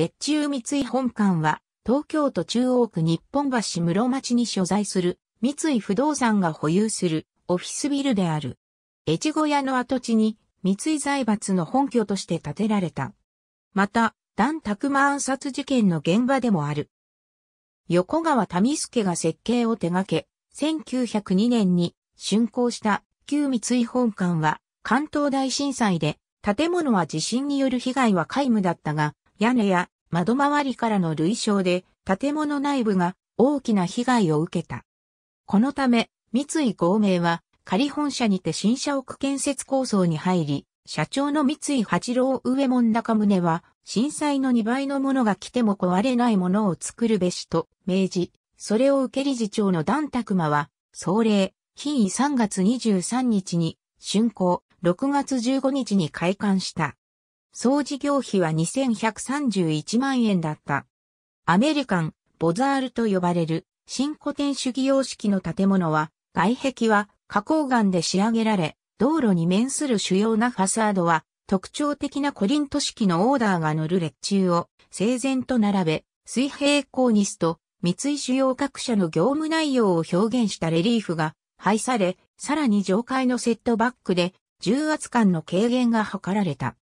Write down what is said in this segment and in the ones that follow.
列中三井本館は、東京都中央区日本橋室町に所在する、三井不動産が保有するオフィスビルである。越後屋の跡地に、三井財閥の本拠として建てられた。また、段ン・馬暗殺事件の現場でもある。横川民助が設計を手掛け、1902年に竣工した旧三井本館は関東大震災で建物は地震による被害は皆無だったが屋根や窓周りからの類焼で建物内部が大きな被害を受けた。このため、三井合名は仮本社にて新社屋建設構想に入り、社長の三井八郎上門中宗は、震災の2倍のものが来ても壊れないものを作るべしと命じ、それを受け理事長の段拓馬は、総令、品位3月23日に、竣工、6月15日に開館した。総事業費は2131万円だった。アメリカン、ボザールと呼ばれる新古典主義様式の建物は、外壁は花崗岩で仕上げられ、道路に面する主要なファサードは、特徴的なコリント式のオーダーが乗る列柱を整然と並べ、水平コーニスと三井主要各社の業務内容を表現したレリーフが配され、さらに上階のセットバックで重圧感の軽減が図られた。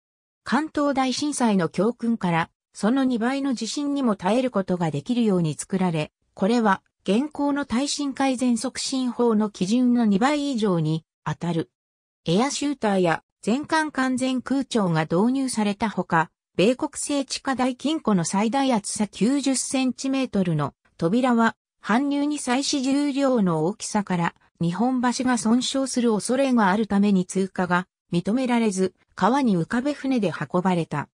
関東大震災の教訓から、その2倍の地震にも耐えることができるように作られ、これは現行の耐震改善促進法の基準の2倍以上に当たる。エアシューターや全館完全空調が導入されたほか、米国製地下大金庫の最大厚さ90センチメートルの扉は搬入に際し重量の大きさから日本橋が損傷する恐れがあるために通過が認められず、川に浮かべ船で運ばれた。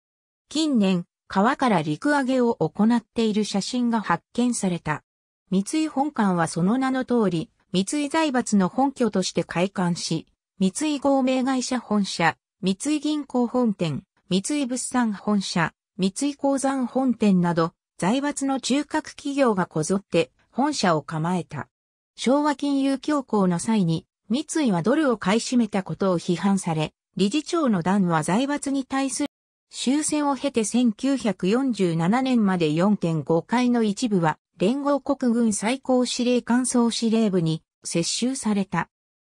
近年、川から陸揚げを行っている写真が発見された。三井本館はその名の通り、三井財閥の本拠として開館し、三井合名会社本社、三井銀行本店、三井物産本社、三井鉱山本店など、財閥の中核企業がこぞって本社を構えた。昭和金融恐慌の際に三井はドルを買い占めたことを批判され、理事長の段は財閥に対する終戦を経て1947年まで4.5回の一部は連合国軍最高司令官総司令部に接収された。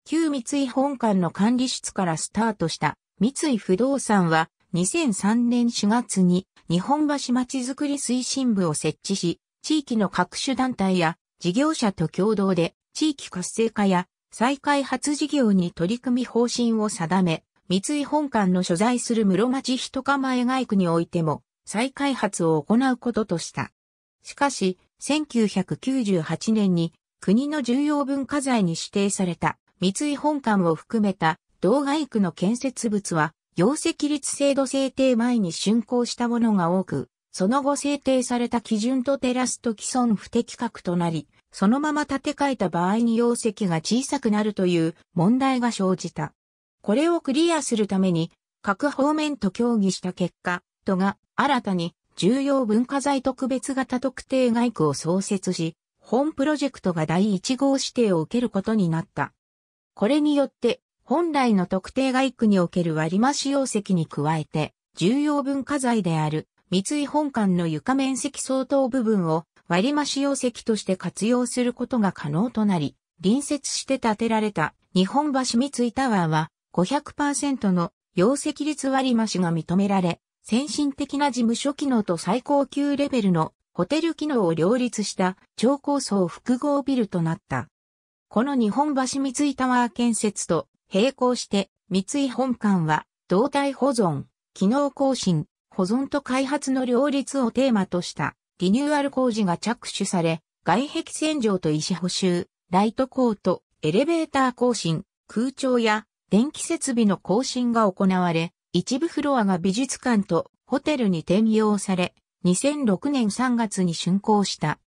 旧三井本館の管理室からスタートした三井不動産は2003年4月に日本橋まちづくり推進部を設置し、地域の各種団体や事業者と共同で地域活性化や再開発事業に取り組み方針を定め、三井本館の所在する室町一構え外区においても、再開発を行うこととした。しかし、1998年に国の重要文化財に指定された三井本館を含めた道外区の建設物は、行政立制度制定前に竣工したものが多く、その後制定された基準と照らすと既存不適格となり、そのまま建て替えた場合に容積が小さくなるという問題が生じた。これをクリアするために、各方面と協議した結果、都が新たに重要文化財特別型特定外区を創設し、本プロジェクトが第1号指定を受けることになった。これによって、本来の特定外区における割増容積に加えて、重要文化財である三井本館の床面積相当部分を割増用石として活用することが可能となり、隣接して建てられた日本橋三井タワーは500%の容積率割増が認められ、先進的な事務所機能と最高級レベルのホテル機能を両立した超高層複合ビルとなった。この日本橋三井タワー建設と並行して三井本館は動態保存、機能更新、保存と開発の両立をテーマとしたリニューアル工事が着手され、外壁洗浄と石補修、ライトコート、エレベーター更新、空調や電気設備の更新が行われ、一部フロアが美術館とホテルに転用され、2006年3月に竣工した。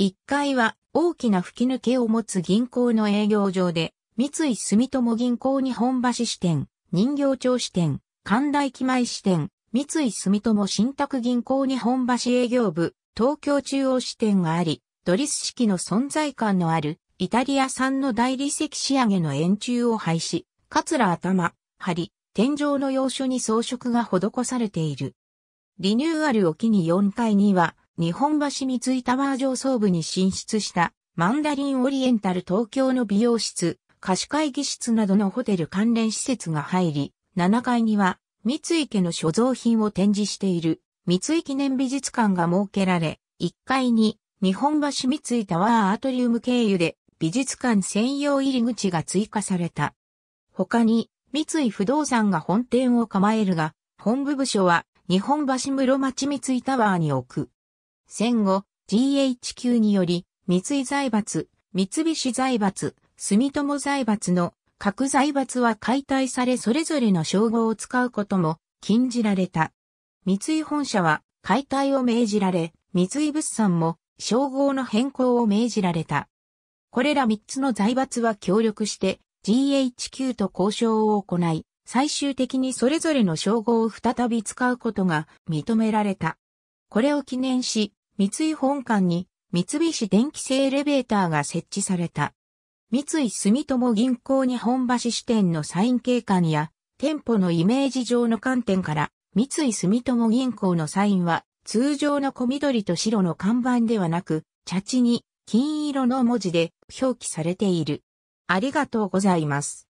1階は大きな吹き抜けを持つ銀行の営業場で、三井住友銀行日本橋支店、人形町支店、神田駅前支店、三井住友信託銀行日本橋営業部、東京中央支店があり、ドリス式の存在感のあるイタリア産の大理石仕上げの円柱を廃止、カツラ頭、針、天井の要所に装飾が施されている。リニューアルを機に4階には、日本橋三井タワー上層部に進出したマンダリンオリエンタル東京の美容室、貸し会議室などのホテル関連施設が入り、7階には三井家の所蔵品を展示している三井記念美術館が設けられ、1階に日本橋三井タワーアートリウム経由で美術館専用入り口が追加された。他に三井不動産が本店を構えるが、本部部署は日本橋室町三井タワーに置く。戦後、GHQ により、三井財閥、三菱財閥、住友財閥の各財閥は解体されそれぞれの称号を使うことも禁じられた。三井本社は解体を命じられ、三井物産も称号の変更を命じられた。これら三つの財閥は協力して GHQ と交渉を行い、最終的にそれぞれの称号を再び使うことが認められた。これを記念し、三井本館に三菱電気製エレベーターが設置された。三井住友銀行日本橋支店のサイン景観や店舗のイメージ上の観点から三井住友銀行のサインは、通常の小緑と白の看板ではなく、茶地に金色の文字で表記されている。ありがとうございます。